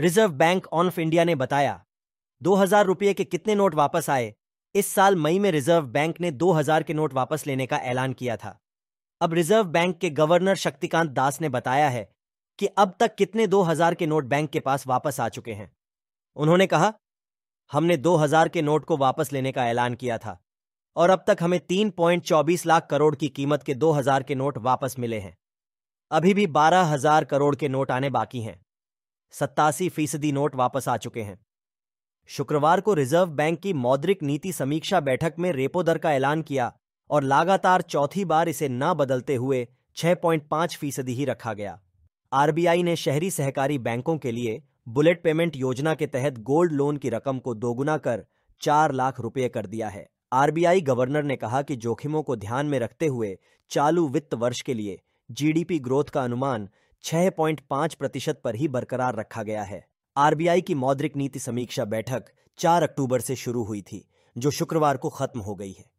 reserve bank of India ने बताया दो हजार रुपये के कितने नोट वापस आए इस साल मई में रिजर्व बैंक ने दो हजार के नोट वापस लेने का ऐलान किया था अब रिजर्व बैंक के गवर्नर शक्तिकांत दास ने बताया है कि अब तक कितने दो हजार के नोट बैंक के पास वापस आ चुके हैं उन्होंने कहा हमने दो हजार के नोट को वापस लेने का ऐलान किया था और अब तक हमें तीन पॉइंट चौबीस लाख करोड़ की कीमत के दो हजार के नोट वापस मिले हैं अभी भी बारह हजार करोड़ के नोट आने बाकी हैं सत्तासी फीसदी नोट वापस आ चुके हैं शुक्रवार को रिजर्व बैंक की मौद्रिक नीति समीक्षा बैठक में रेपो दर का ऐलान किया और लगातार चौथी बार इसे न बदलते हुए 6.5 फीसदी ही रखा गया आरबीआई ने शहरी सहकारी बैंकों के लिए बुलेट पेमेंट योजना के तहत गोल्ड लोन की रकम को दोगुना कर चार लाख रुपये कर दिया है आरबीआई गवर्नर ने कहा कि जोखिमों को ध्यान में रखते हुए चालू वित्त वर्ष के लिए जीडीपी ग्रोथ का अनुमान 6.5 प्रतिशत पर ही बरकरार रखा गया है आरबीआई की मौद्रिक नीति समीक्षा बैठक 4 अक्टूबर से शुरू हुई थी जो शुक्रवार को खत्म हो गई है